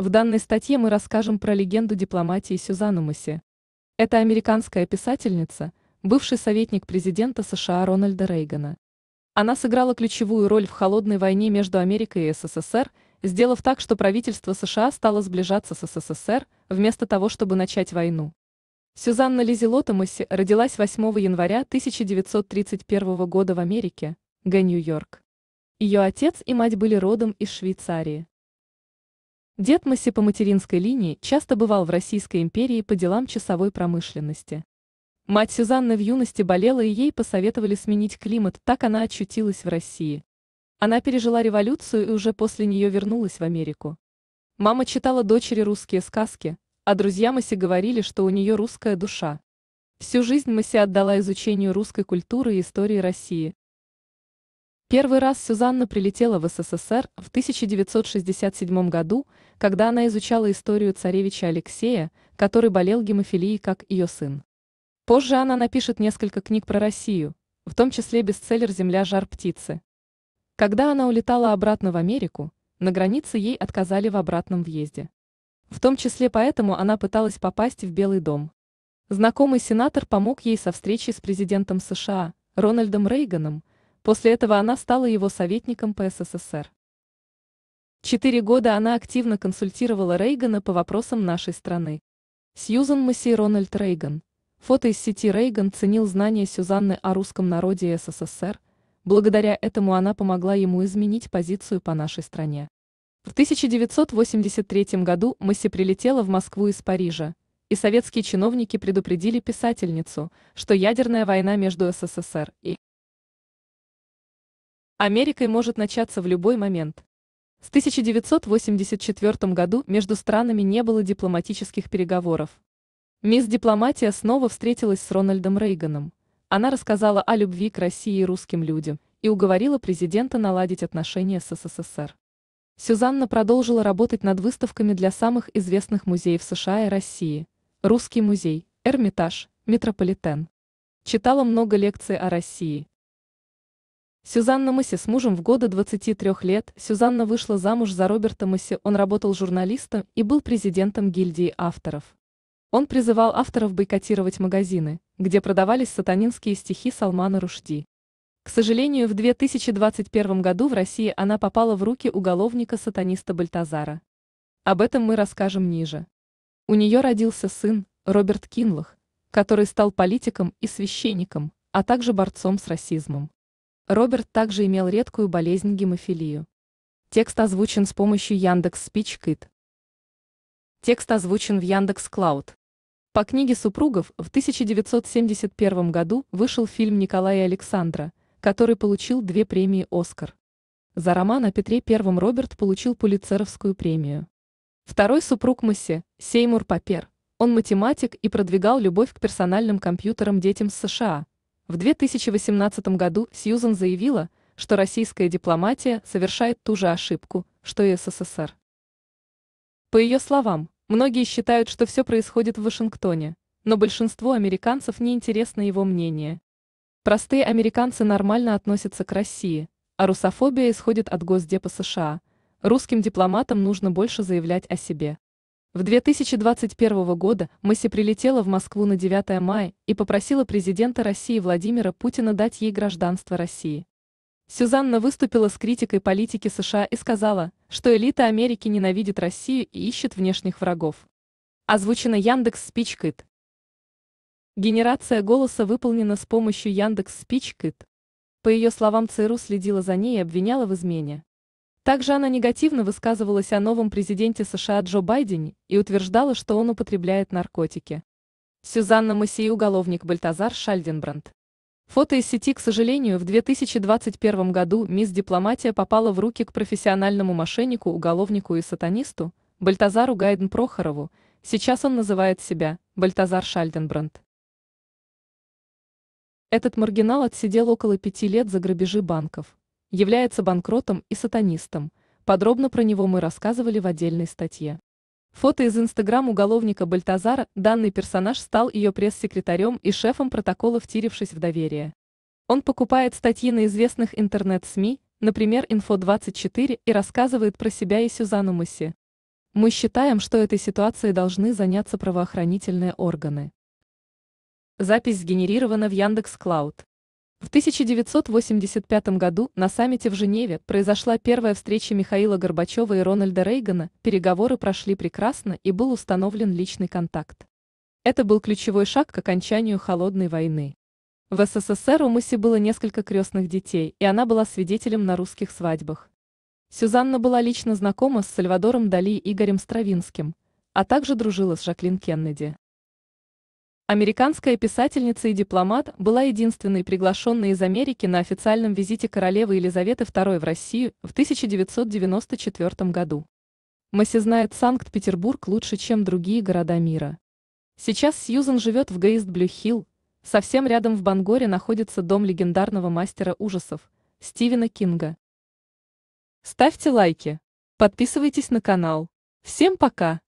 В данной статье мы расскажем про легенду дипломатии Сюзанну Масси. Это американская писательница, бывший советник президента США Рональда Рейгана. Она сыграла ключевую роль в холодной войне между Америкой и СССР, сделав так, что правительство США стало сближаться с СССР, вместо того, чтобы начать войну. Сюзанна Лизи Лотомаси родилась 8 января 1931 года в Америке, Г. Нью-Йорк. Ее отец и мать были родом из Швейцарии. Дед Маси по материнской линии часто бывал в Российской империи по делам часовой промышленности. Мать Сюзанны в юности болела, и ей посоветовали сменить климат, так она очутилась в России. Она пережила революцию и уже после нее вернулась в Америку. Мама читала дочери русские сказки, а друзья Маси говорили, что у нее русская душа. Всю жизнь Маси отдала изучению русской культуры и истории России, Первый раз Сюзанна прилетела в СССР в 1967 году, когда она изучала историю царевича Алексея, который болел гемофилией как ее сын. Позже она напишет несколько книг про Россию, в том числе бестселлер «Земля жар птицы». Когда она улетала обратно в Америку, на границе ей отказали в обратном въезде. В том числе поэтому она пыталась попасть в Белый дом. Знакомый сенатор помог ей со встречей с президентом США Рональдом Рейганом – После этого она стала его советником по СССР. Четыре года она активно консультировала Рейгана по вопросам нашей страны. Сьюзан Масси Рональд Рейган. Фото из сети Рейган ценил знания Сюзанны о русском народе и СССР. Благодаря этому она помогла ему изменить позицию по нашей стране. В 1983 году Масси прилетела в Москву из Парижа, и советские чиновники предупредили писательницу, что ядерная война между СССР и Америкой может начаться в любой момент. С 1984 году между странами не было дипломатических переговоров. Мисс Дипломатия снова встретилась с Рональдом Рейганом. Она рассказала о любви к России и русским людям и уговорила президента наладить отношения с СССР. Сюзанна продолжила работать над выставками для самых известных музеев США и России. Русский музей, Эрмитаж, Метрополитен. Читала много лекций о России, Сюзанна Мыси с мужем в годы 23 лет Сюзанна вышла замуж за Роберта Мыси, он работал журналистом и был президентом гильдии авторов. Он призывал авторов бойкотировать магазины, где продавались сатанинские стихи Салмана Рушди. К сожалению, в 2021 году в России она попала в руки уголовника-сатаниста Бальтазара. Об этом мы расскажем ниже. У нее родился сын, Роберт Кинлах, который стал политиком и священником, а также борцом с расизмом. Роберт также имел редкую болезнь гемофилию. Текст озвучен с помощью Яндекс Спичкит. Текст озвучен в Яндекс Клауд. По книге супругов в 1971 году вышел фильм Николая Александра, который получил две премии «Оскар». За роман о Петре I Роберт получил Пулицеровскую премию. Второй супруг Массе, Сеймур Папер, он математик и продвигал любовь к персональным компьютерам детям с США – в 2018 году Сьюзен заявила, что российская дипломатия совершает ту же ошибку, что и СССР. По ее словам, многие считают, что все происходит в Вашингтоне, но большинству американцев не интересно его мнение. Простые американцы нормально относятся к России, а русофобия исходит от Госдепа США. Русским дипломатам нужно больше заявлять о себе. В 2021 года Мэсси прилетела в Москву на 9 мая и попросила президента России Владимира Путина дать ей гражданство России. Сюзанна выступила с критикой политики США и сказала, что элита Америки ненавидит Россию и ищет внешних врагов. Озвучено Яндекс Спичкит. Генерация голоса выполнена с помощью Яндекс Спичкит. По ее словам, ЦРУ следила за ней и обвиняла в измене. Также она негативно высказывалась о новом президенте США Джо Байдене и утверждала, что он употребляет наркотики. Сюзанна Масси и уголовник Бальтазар Шальденбранд. Фото из сети, к сожалению, в 2021 году мисс Дипломатия попала в руки к профессиональному мошеннику, уголовнику и сатанисту Бальтазару Гайден Прохорову. Сейчас он называет себя Бальтазар Шальденбранд. Этот маргинал отсидел около пяти лет за грабежи банков является банкротом и сатанистом. Подробно про него мы рассказывали в отдельной статье. Фото из Инстаграм уголовника Бальтазара, данный персонаж стал ее пресс-секретарем и шефом протокола, втирившись в доверие. Он покупает статьи на известных интернет-СМИ, например, «Инфо-24» и рассказывает про себя и Сюзану Масси. Мы считаем, что этой ситуацией должны заняться правоохранительные органы. Запись сгенерирована в Яндекс.Клауд. В 1985 году на саммите в Женеве произошла первая встреча Михаила Горбачева и Рональда Рейгана, переговоры прошли прекрасно и был установлен личный контакт. Это был ключевой шаг к окончанию холодной войны. В СССР у Мыси было несколько крестных детей, и она была свидетелем на русских свадьбах. Сюзанна была лично знакома с Сальвадором Дали и Игорем Стравинским, а также дружила с Жаклин Кеннеди. Американская писательница и дипломат была единственной приглашенной из Америки на официальном визите королевы Елизаветы II в Россию в 1994 году. Масси знает Санкт-Петербург лучше, чем другие города мира. Сейчас Сьюзан живет в Гейст Блюхилл, совсем рядом в Бангоре находится дом легендарного мастера ужасов Стивена Кинга. Ставьте лайки, подписывайтесь на канал. Всем пока!